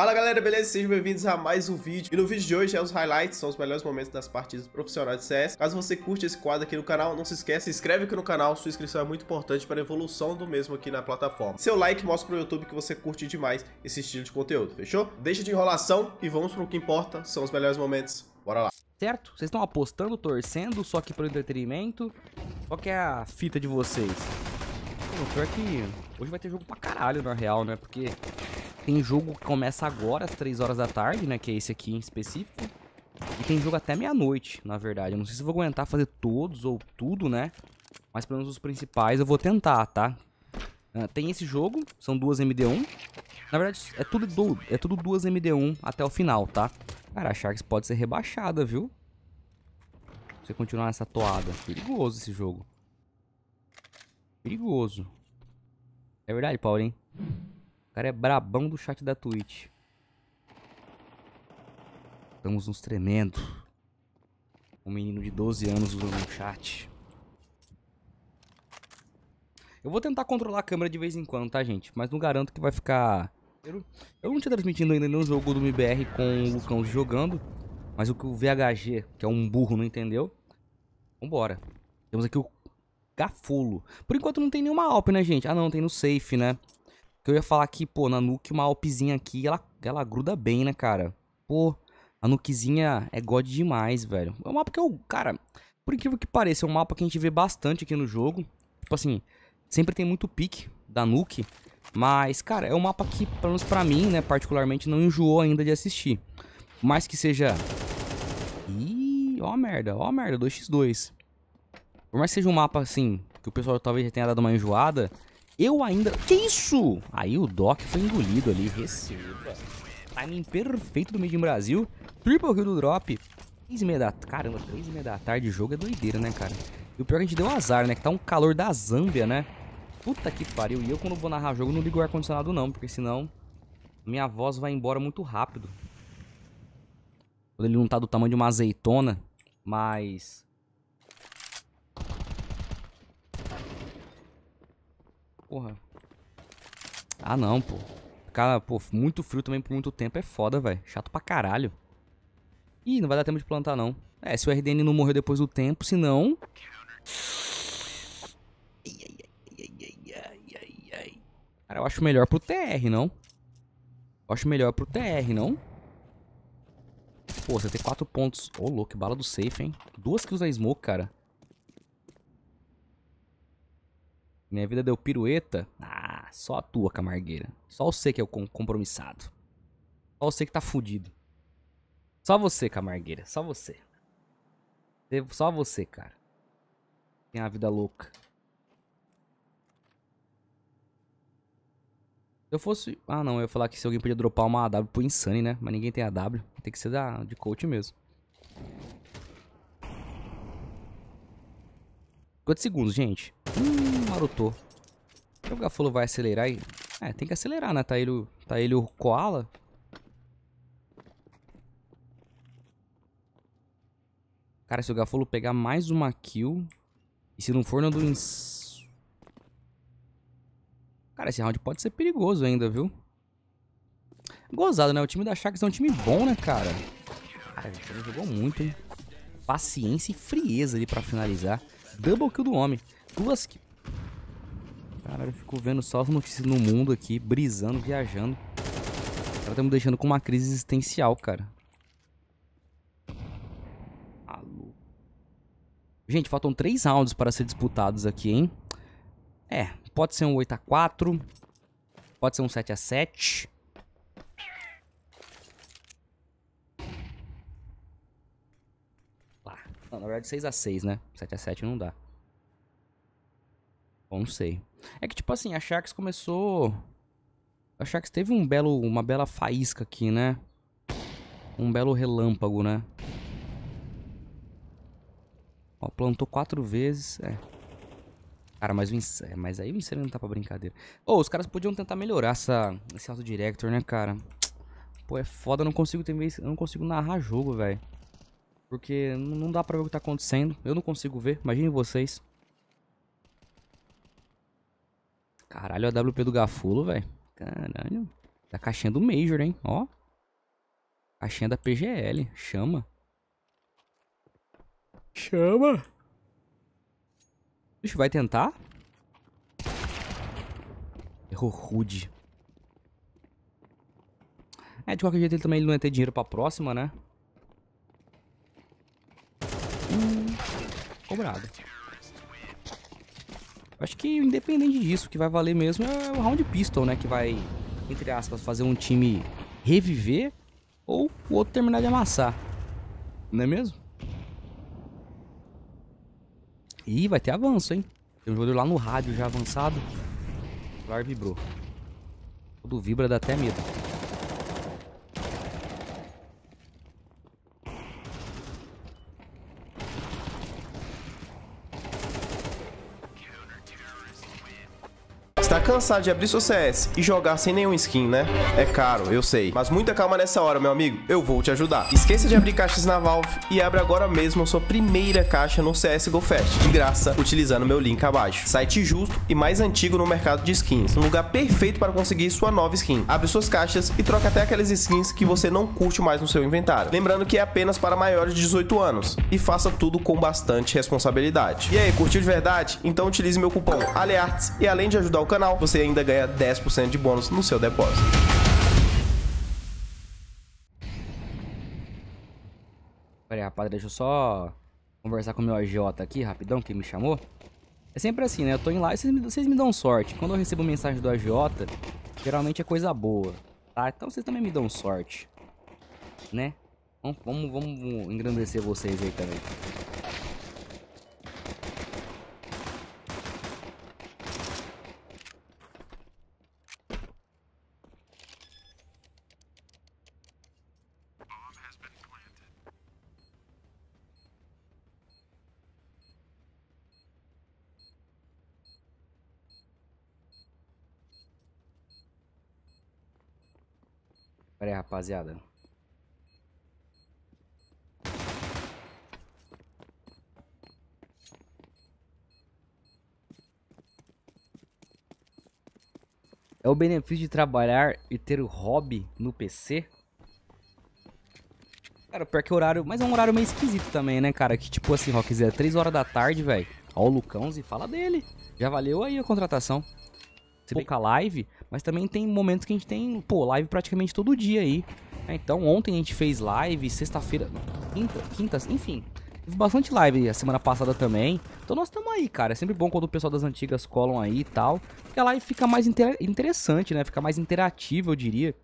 Fala galera, beleza? Sejam bem-vindos a mais um vídeo. E no vídeo de hoje é os highlights, são os melhores momentos das partidas profissionais de CS. Caso você curte esse quadro aqui no canal, não se esqueça, se inscreve aqui no canal, sua inscrição é muito importante para a evolução do mesmo aqui na plataforma. Seu like mostra pro YouTube que você curte demais esse estilo de conteúdo, fechou? Deixa de enrolação e vamos pro que importa, são os melhores momentos. Bora lá. Certo? Vocês estão apostando, torcendo, só que pro entretenimento. Qual que é a fita de vocês? Pô, pior que hoje vai ter jogo pra caralho, na real, né? Porque tem jogo que começa agora, às 3 horas da tarde, né? Que é esse aqui em específico. E tem jogo até meia-noite, na verdade. Eu não sei se vou aguentar fazer todos ou tudo, né? Mas pelo menos os principais eu vou tentar, tá? Uh, tem esse jogo, são duas MD1. Na verdade, é tudo, do, é tudo duas MD1 até o final, tá? Cara, a Sharks pode ser rebaixada, viu? Se continuar nessa toada. Perigoso esse jogo. Perigoso. É verdade, Paulinho. O cara é brabão do chat da Twitch. Estamos nos tremendo. Um menino de 12 anos usando um chat. Eu vou tentar controlar a câmera de vez em quando, tá, gente? Mas não garanto que vai ficar... Eu não tinha transmitindo ainda nenhum jogo do MBR com o Lucão jogando. Mas o que o VHG, que é um burro, não entendeu. Vambora. Temos aqui o Gafulo. Por enquanto não tem nenhuma Alp, né, gente? Ah, não, tem no Safe, né? Que eu ia falar aqui, pô, na nuke uma alpzinha aqui, ela, ela gruda bem, né, cara? Pô, a nukezinha é god demais, velho. É um mapa que eu, cara, por incrível que pareça, é um mapa que a gente vê bastante aqui no jogo. Tipo assim, sempre tem muito pique da nuke. Mas, cara, é um mapa que, pelo menos pra mim, né, particularmente, não enjoou ainda de assistir. Mais que seja... Ih, ó a merda, ó a merda, 2x2. Por mais que seja um mapa, assim, que o pessoal talvez já tenha dado uma enjoada, eu ainda... Que isso? Aí o Doc foi engolido ali. Receba. Timing perfeito do Mid Brasil. Triple kill do drop. 3 e meia da... Caramba, 3 e meia da tarde o jogo é doideira, né, cara? E o pior é que a gente deu azar, né? Que tá um calor da Zâmbia, né? Puta que pariu. E eu, quando vou narrar jogo, não ligo o ar-condicionado, não. Porque senão, minha voz vai embora muito rápido. Quando ele não tá do tamanho de uma azeitona. Mas... porra. Ah, não, pô. Ficar, pô, muito frio também por muito tempo é foda, velho. Chato pra caralho. Ih, não vai dar tempo de plantar, não. É, se o RDN não morreu depois do tempo, senão... Cara, eu acho melhor pro TR, não? Eu acho melhor pro TR, não? Pô, você tem quatro pontos. Ô, oh, louco, bala do safe, hein? Duas kills na smoke, cara. Minha vida deu pirueta. Ah, só a tua, Camargueira. Só você que é o compromissado. Só você que tá fudido. Só você, Camargueira. Só você. Só você, cara. Tem a vida louca. Se eu fosse... Ah, não. Eu ia falar que se alguém podia dropar uma AW pro Insane, né? Mas ninguém tem AW. Tem que ser da... de coach mesmo. 50 segundos, gente. Hum, marotou. O Gafolo vai acelerar e... É, tem que acelerar, né? Tá ele, tá ele o Koala. Cara, se o Gafolo pegar mais uma kill... E se não for no do... Ins... Cara, esse round pode ser perigoso ainda, viu? Gozado, né? O time da Sharks é um time bom, né, cara? Cara, ele jogou muito, hein? Paciência e frieza ali pra finalizar. Double kill do homem. Duas kills. Caralho, eu fico vendo só as notícias no mundo aqui, brisando, viajando. O cara tá me deixando com uma crise existencial, cara. Alô. Gente, faltam três rounds para ser disputados aqui, hein? É, pode ser um 8x4, pode ser um 7x7. Não, na verdade 6x6, né? 7x7 não dá. Bom, não sei. É que, tipo assim, a Sharks começou... A Sharks teve um belo, uma bela faísca aqui, né? Um belo relâmpago, né? Ó, plantou quatro vezes. É. Cara, mas, o Inc... É, mas aí o Insane não tá pra brincadeira. Ô, oh, os caras podiam tentar melhorar essa... esse auto-director, né, cara? Pô, é foda, não consigo ter... Eu não consigo narrar jogo, velho. Porque não dá pra ver o que tá acontecendo. Eu não consigo ver. Imaginem vocês. Caralho, a WP do Gafulo, velho. Caralho. Da tá caixinha do Major, hein? Ó. Caixinha da PGL. Chama. Chama. Bicho, vai tentar? Errou rude. É, de qualquer jeito ele também ele não ia ter dinheiro pra próxima, né? Hum, cobrado. Acho que independente disso, o que vai valer mesmo é o round pistol, né? Que vai, entre aspas, fazer um time reviver ou o outro terminar de amassar. Não é mesmo? Ih, vai ter avanço, hein? Tem um jogador lá no rádio já avançado. O ar vibrou. Tudo vibra dá até medo. cansado de abrir seu CS e jogar sem nenhum skin, né? É caro, eu sei. Mas muita calma nessa hora, meu amigo. Eu vou te ajudar. Esqueça de abrir caixas na Valve e abre agora mesmo sua primeira caixa no CSGO Fest, de graça, utilizando meu link abaixo. Site justo e mais antigo no mercado de skins. Um lugar perfeito para conseguir sua nova skin. Abre suas caixas e troca até aquelas skins que você não curte mais no seu inventário. Lembrando que é apenas para maiores de 18 anos. E faça tudo com bastante responsabilidade. E aí, curtiu de verdade? Então utilize meu cupom ALEARTS e além de ajudar o canal, você ainda ganha 10% de bônus no seu depósito. Peraí, rapaz, deixa eu só conversar com o meu agiota aqui, rapidão, que me chamou. É sempre assim, né? Eu tô em live, vocês me, vocês me dão sorte. Quando eu recebo mensagem do agiota, geralmente é coisa boa, tá? Então vocês também me dão sorte, né? Vamos, vamos, vamos engrandecer vocês aí também. Pera aí, rapaziada. É o benefício de trabalhar e ter o hobby no PC? Cara, pior que é horário... Mas é um horário meio esquisito também, né, cara? Que tipo assim, Rockzera, é 3 horas da tarde, velho. Ó o Lucãozinho, fala dele. Já valeu aí a contratação. Se pouca live, mas também tem momentos que a gente tem, pô, live praticamente todo dia aí. Né? Então, ontem a gente fez live, sexta-feira, quinta, quintas, enfim. Teve bastante live a semana passada também. Então nós estamos aí, cara. É sempre bom quando o pessoal das antigas colam aí e tal. Porque a live fica mais inter interessante, né? Fica mais interativa, eu diria.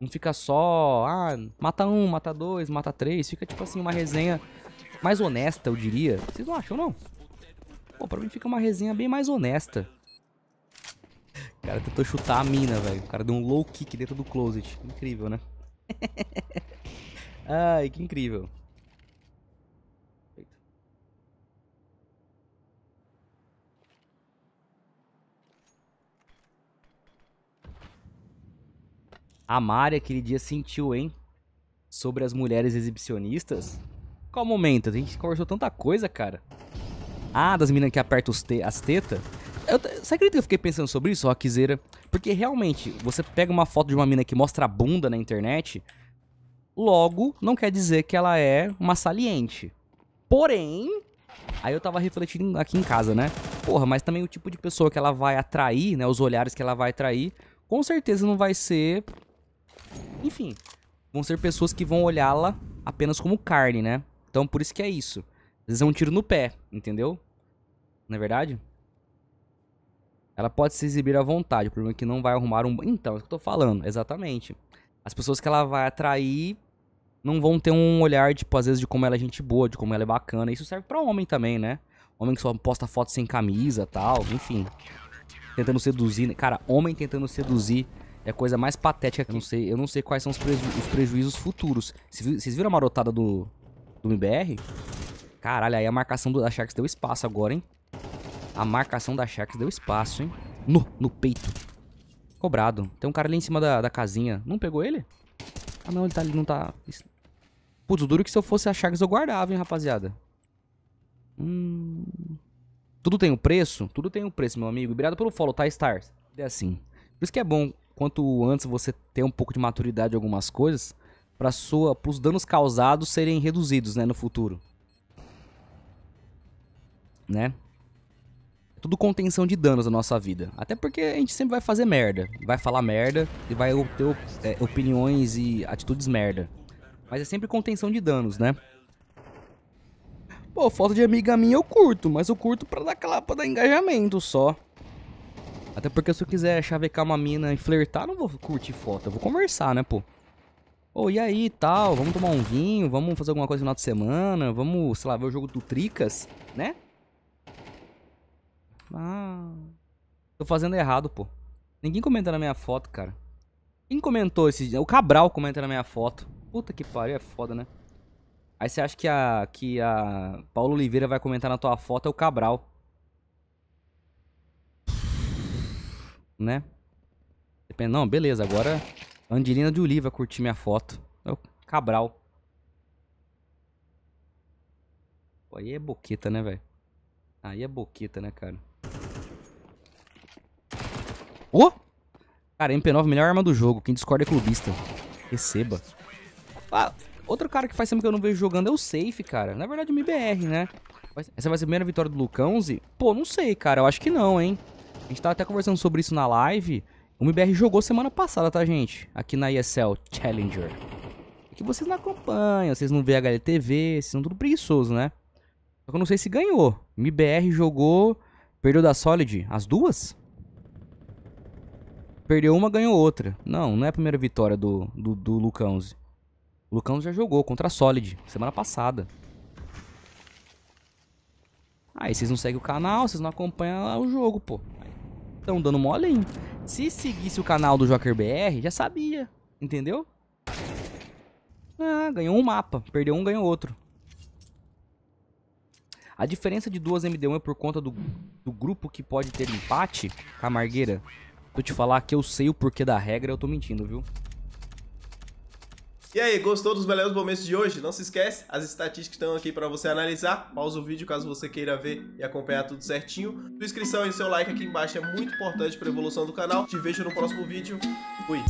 Não fica só, ah, mata um, mata dois, mata três. Fica tipo assim, uma resenha mais honesta, eu diria. Vocês não acham, não? Pô, pra mim fica uma resenha bem mais honesta. O cara tentou chutar a mina, velho. O cara deu um low kick dentro do closet. Incrível, né? Ai, que incrível. A Mari aquele dia sentiu, hein? Sobre as mulheres exibicionistas. Qual momento? A gente conversou tanta coisa, cara. Ah, das meninas que apertam te as tetas. Você acredita que eu fiquei pensando sobre isso, Rockzeira? Porque realmente, você pega uma foto de uma mina que mostra a bunda na internet, logo, não quer dizer que ela é uma saliente. Porém, aí eu tava refletindo aqui em casa, né? Porra, mas também o tipo de pessoa que ela vai atrair, né? Os olhares que ela vai atrair, com certeza não vai ser. Enfim, vão ser pessoas que vão olhá-la apenas como carne, né? Então por isso que é isso. Às vezes é um tiro no pé, entendeu? Não é verdade? Ela pode se exibir à vontade, o problema é que não vai arrumar um. Então, é o que eu tô falando, exatamente. As pessoas que ela vai atrair não vão ter um olhar, tipo, às vezes, de como ela é gente boa, de como ela é bacana. Isso serve para homem também, né? Homem que só posta foto sem camisa tal, enfim. Tentando seduzir. Né? Cara, homem tentando seduzir é a coisa mais patética que eu não sei. Eu não sei quais são os, preju os prejuízos futuros. Vocês viram a marotada do, do MBR? Caralho, aí a marcação do, da Sharks deu espaço agora, hein? A marcação da Sharks deu espaço, hein? No, no peito. Cobrado. Tem um cara ali em cima da, da casinha. Não pegou ele? Ah, não, ele tá ali, não tá... Putz, o duro é que se eu fosse a Sharks eu guardava, hein, rapaziada. Hum... Tudo tem um preço? Tudo tem um preço, meu amigo. Obrigado pelo follow, tá, Stars? É assim. Por isso que é bom, quanto antes você ter um pouco de maturidade em algumas coisas, para sua, pros danos causados serem reduzidos, né, no futuro. Né? tudo contenção de danos na nossa vida. Até porque a gente sempre vai fazer merda, vai falar merda e vai ter é, opiniões e atitudes merda. Mas é sempre contenção de danos, né? Pô, foto de amiga minha eu curto, mas eu curto pra dar aquela, pra dar engajamento só. Até porque se eu quiser chavecar uma mina e flertar, não vou curtir foto, eu vou conversar, né, pô? Ô, oh, e aí, tal, vamos tomar um vinho, vamos fazer alguma coisa no final de semana, vamos, sei lá, ver o jogo do Tricas, né? Ah. Tô fazendo errado, pô. Ninguém comenta na minha foto, cara. Quem comentou esse dia? O Cabral comenta na minha foto. Puta que pariu, é foda, né? Aí você acha que a, que a Paulo Oliveira vai comentar na tua foto é o Cabral. Né? Depende, não, beleza, agora Angelina de Oliva curtir minha foto. É o Cabral. Pô, aí é boqueta, né, velho? Aí é boqueta, né, cara? Oh! Cara, MP9, melhor arma do jogo. Quem discorda é clubista. Receba. Ah, outro cara que faz tempo que eu não vejo jogando é o Safe, cara. Na verdade, é o MBR, né? Essa vai ser a primeira vitória do Lucãozi? Pô, não sei, cara. Eu acho que não, hein? A gente tava até conversando sobre isso na live. O MBR jogou semana passada, tá, gente? Aqui na ESL Challenger. É que vocês não acompanham, vocês não a HLTV, vocês são tudo preguiçoso, né? Só que eu não sei se ganhou. O MBR jogou... Perdeu da Solid as duas? Perdeu uma, ganhou outra. Não, não é a primeira vitória do, do, do 11. O Lucão já jogou contra a Solid semana passada. Aí vocês não seguem o canal, vocês não acompanham lá o jogo, pô. Estão dando mole hein? Se seguisse o canal do Joker BR, já sabia, entendeu? Ah, ganhou um mapa. Perdeu um, ganhou outro. A diferença de duas MD1 é por conta do, do grupo que pode ter empate, com a Margueira te falar que eu sei o porquê da regra, eu tô mentindo, viu? E aí, gostou dos belos momentos de hoje? Não se esquece, as estatísticas estão aqui para você analisar. Pausa o vídeo caso você queira ver e acompanhar tudo certinho. Sua inscrição e seu like aqui embaixo é muito importante para evolução do canal. Te vejo no próximo vídeo. Fui!